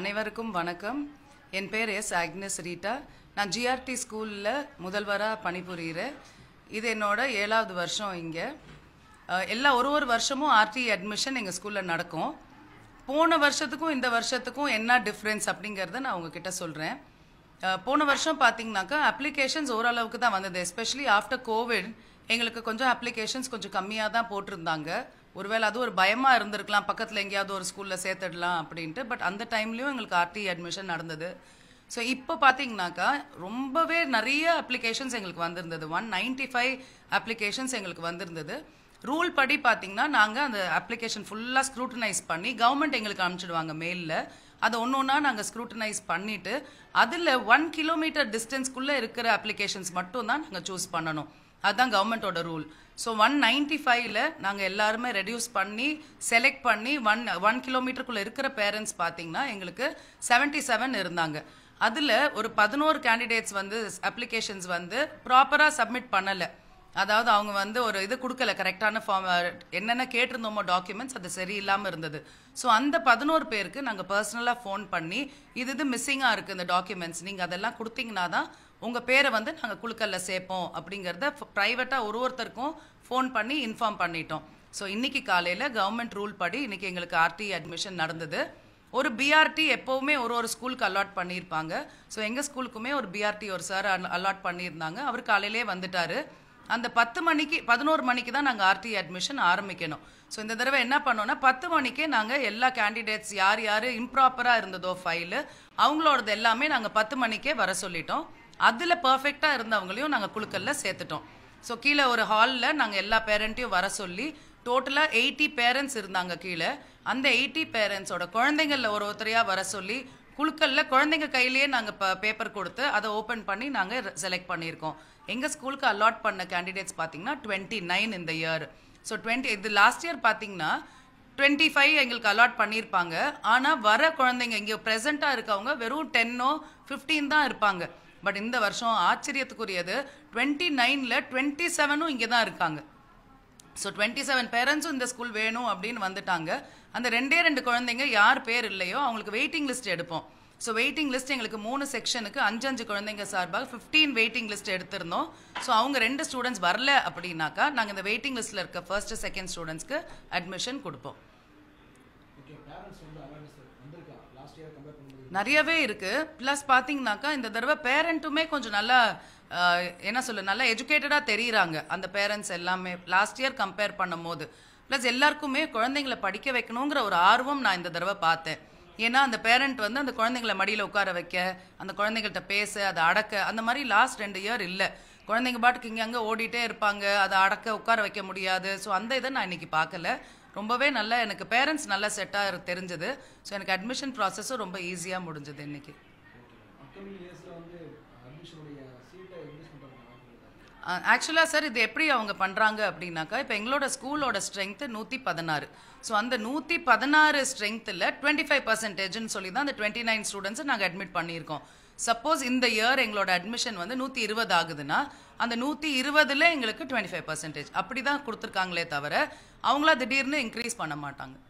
அனைவருக்கும் வணக்கம் என் பேர் எஸ் அக்னஸ் ரீட்டா நான் ஜிஆர்டி ஸ்கூலில் முதல்வராக பணிபுரிகிறேன் இது என்னோட ஏழாவது வருஷம் இங்கே எல்லா ஒரு ஒரு வருஷமும் ஆர்டி அட்மிஷன் எங்கள் ஸ்கூலில் நடக்கும் போன வருஷத்துக்கும் இந்த வருஷத்துக்கும் என்ன டிஃப்ரென்ஸ் அப்படிங்கிறத நான் உங்ககிட்ட சொல்கிறேன் போன வருஷம் பார்த்தீங்கன்னாக்கா அப்ளிகேஷன்ஸ் ஓரளவுக்கு தான் வந்தது எஸ்பெஷலி ஆஃப்டர் கோவிட் எங்களுக்கு கொஞ்சம் அப்ளிகேஷன்ஸ் கொஞ்சம் கம்மியாக தான் போட்டிருந்தாங்க ஒருவேளை அது ஒரு பயமாக இருந்திருக்கலாம் பக்கத்தில் எங்கேயாவது ஒரு ஸ்கூலில் சேர்த்துடலாம் அப்படின்ட்டு பட் அந்த டைம்லேயும் எங்களுக்கு ஆர்டி அட்மிஷன் நடந்தது ஸோ இப்போ பார்த்தீங்கன்னாக்கா ரொம்பவே நிறைய அப்ளிகேஷன்ஸ் எங்களுக்கு வந்திருந்தது ஒன் நைன்ட்டி ஃபைவ் அப்ளிகேஷன்ஸ் எங்களுக்கு வந்திருந்தது ரூல் படி பார்த்தீங்கன்னா நாங்கள் அந்த அப்ளிகேஷன் ஃபுல்லாக ஸ்க்ரூட்டனைஸ் பண்ணி கவர்மெண்ட் எங்களுக்கு அனுப்பிச்சிடுவாங்க மெயிலில் அதை ஒன்று ஒன்றா நாங்கள் ஸ்க்ரூட்டனைஸ் பண்ணிவிட்டு அதில் ஒன் கிலோமீட்டர் டிஸ்டன்ஸ்க்குள்ளே இருக்கிற அப்ளிகேஷன்ஸ் மட்டும் தான் நாங்கள் சூஸ் பண்ணணும் அதுதான் கவர்மெண்ட்டோட ரூல் ஸோ ஒன் நைன்டி ஃபைவ்ல நாங்கள் எல்லாருமே ரெடியூஸ் பண்ணி செலக்ட் பண்ணி ஒன் ஒன் கிலோமீட்டருக்குள்ளே இருக்கிற பேரண்ட்ஸ் பார்த்தீங்கன்னா எங்களுக்கு செவன்ட்டி செவன் இருந்தாங்க அதில் ஒரு பதினோரு கேண்டிடேட்ஸ் வந்து அப்ளிகேஷன்ஸ் வந்து ப்ராப்பராக சப்மிட் பண்ணலை அதாவது அவங்க வந்து ஒரு இது கொடுக்கல கரெக்டான ஃபார்ம் என்னென்ன கேட்டிருந்தோமோ டாக்குமெண்ட்ஸ் அது சரியில்லாமல் இருந்தது ஸோ அந்த பதினோரு பேருக்கு நாங்கள் பர்சனலாக ஃபோன் பண்ணி இது இது மிஸ்ஸிங்காக இருக்குது இந்த டாக்குமெண்ட்ஸ் நீங்கள் அதெல்லாம் கொடுத்தீங்கன்னா தான் உங்கள் பேரை வந்து நாங்கள் குழுக்கல்ல சேர்ப்போம் அப்படிங்கிறத ப்ரைவேட்டாக ஒரு ஒருத்தருக்கும் ஃபோன் பண்ணி இன்ஃபார்ம் பண்ணிட்டோம் ஸோ இன்றைக்கி காலையில் கவர்மெண்ட் ரூல் படி இன்றைக்கி எங்களுக்கு ஆர்டி அட்மிஷன் e நடந்தது ஒரு பிஆர்டி எப்போவுமே ஒரு ஒரு ஸ்கூலுக்கு அலாட் பண்ணியிருப்பாங்க ஸோ எங்கள் ஸ்கூலுக்குமே ஒரு பிஆர்டி ஒரு சார் அலாட் பண்ணியிருந்தாங்க அவர் காலையிலே வந்துட்டார் அந்த பத்து மணிக்கு பதினோரு மணிக்கு தான் நாங்கள் ஆர்டி அட்மிஷன் ஆரம்பிக்கணும் ஸோ இந்த தடவை என்ன பண்ணோன்னா பத்து மணிக்கே நாங்கள் எல்லா கேண்டிடேட்ஸ் யார் யார் இம்ப்ராப்பராக இருந்ததோ ஃபைலு அவங்களோடது எல்லாமே நாங்கள் பத்து மணிக்கே வர சொல்லிட்டோம் அதில் பர்ஃபெக்டாக இருந்தவங்களையும் நாங்கள் குழுக்கல்ல சேர்த்துட்டோம் ஸோ கீழே ஒரு ஹாலில் நாங்கள் எல்லா பேரண்ட்டையும் வர சொல்லி டோட்டலாக எயிட்டி பேரண்ட்ஸ் இருந்தாங்க கீழே அந்த எயிட்டி பேரண்ட்ஸோட குழந்தைங்களில் ஒரு ஒருத்தரையாக வர சொல்லி குழுக்களில் குழந்தைங்க கையிலேயே நாங்கள் இப்போ பேப்பர் கொடுத்து அதை ஓப்பன் பண்ணி நாங்கள் செலக்ட் பண்ணியிருக்கோம் எங்கள் ஸ்கூலுக்கு அலாட் பண்ண கேண்டிடேட்ஸ் பார்த்தீங்கன்னா டுவெண்ட்டி நைன் இந்த இயர் ஸோ டுவெண்ட்டி இது லாஸ்ட் இயர் பார்த்தீங்கன்னா டுவெண்ட்டி ஃபைவ் எங்களுக்கு அலாட் பண்ணியிருப்பாங்க ஆனால் வர குழந்தைங்க இங்கே ப்ரெசென்ட்டாக இருக்கவங்க வெறும் டென்னோ ஃபிஃப்டீன் தான் இருப்பாங்க பட் இந்த வருஷம் ஆச்சரியத்துக்குரியது டுவெண்ட்டி நைனில் டுவெண்ட்டி செவனும் இங்கே தான் இருக்காங்க ஸோ டுவெண்ட்டி செவன் பேரண்ட்ஸும் இந்த ஸ்கூல் வேணும் அப்படின்னு வந்துட்டாங்க அந்த ரெண்டே ரெண்டு குழந்தைங்க யார் பேர் இல்லையோ அவங்களுக்கு வெயிட்டிங் லிஸ்ட் எடுப்போம் ஸோ வெயிட்டிங் லிஸ்ட் எங்களுக்கு மூணு செக்ஷனுக்கு அஞ்சு அஞ்சு குழந்தைங்க சார்பாக ஃபிஃப்டீன் வெயிட்டிங் லிஸ்ட் எடுத்திருந்தோம் ஸோ அவங்க ரெண்டு ஸ்டூடெண்ட்ஸ் வரல அப்படின்னாக்கா நாங்கள் இந்த வெயிட்டிங் லிஸ்ட்டில் இருக்க ஃபர்ஸ்ட் செகண்ட் ஸ்டூடெண்ட்ஸ்க்கு அட்மிஷன் கொடுப்போம் நிறையவே இருக்குது ப்ளஸ் பார்த்தீங்கன்னாக்கா இந்த தடவை பேரண்ட்டுமே கொஞ்சம் நல்லா என்ன சொல்ல நல்லா எஜுகேட்டடாக தெரியுறாங்க அந்த பேரண்ட்ஸ் எல்லாமே லாஸ்ட் இயர் கம்பேர் பண்ணும் போது ப்ளஸ் எல்லாருக்குமே குழந்தைங்களை படிக்க வைக்கணுங்கிற ஒரு ஆர்வம் நான் இந்த தடவை பார்த்தேன் ஏன்னா அந்த பேரண்ட் வந்து அந்த குழந்தைங்களை மடியில் உட்கார வைக்க அந்த குழந்தைங்கள்ட்ட பேச அதை அடக்க அந்த மாதிரி லாஸ்ட் ரெண்டு இயர் இல்லை குழந்தைங்க பாட்டுக்கு இங்கே அங்கே ஓடிட்டே இருப்பாங்க அதை அடக்க உட்கார வைக்க முடியாது ஸோ அந்த இதை நான் இன்றைக்கி பார்க்கல ரொம்பவே நல்லா எனக்கு பேரண்ட்ஸ் நல்லா செட்டாக தெரிஞ்சது ஸோ எனக்கு அட்மிஷன் ப்ராசஸும் ரொம்ப ஈஸியாக முடிஞ்சது இன்றைக்கி ஆக்சுவலாக சார் இது எப்படி அவங்க பண்ணுறாங்க அப்படின்னாக்கா இப்போ எங்களோட ஸ்கூலோட ஸ்ட்ரென்த்து நூற்றி பதினாறு ஸோ அந்த நூற்றி பதினாறு ஸ்ட்ரென்த்தில் டுவெண்ட்டி ஃபைவ் பர்சன்டேஜ்னு சொல்லி தான் அந்த டுவெண்ட்டி நைன் ஸ்டூடெண்ட்ஸை நாங்கள் அட்மிட் பண்ணியிருக்கோம் சப்போஸ் இந்த இயர் எங்களோட அட்மிஷன் வந்து நூற்றி இருபது ஆகுதுன்னா அந்த நூற்றி இருபதில் எங்களுக்கு டுவெண்ட்டி ஃபைவ் பர்சன்டேஜ் அப்படி தான் கொடுத்துருக்காங்களே தவிர அவங்களா திடீர்னு இன்க்ரீஸ் பண்ண மாட்டாங்க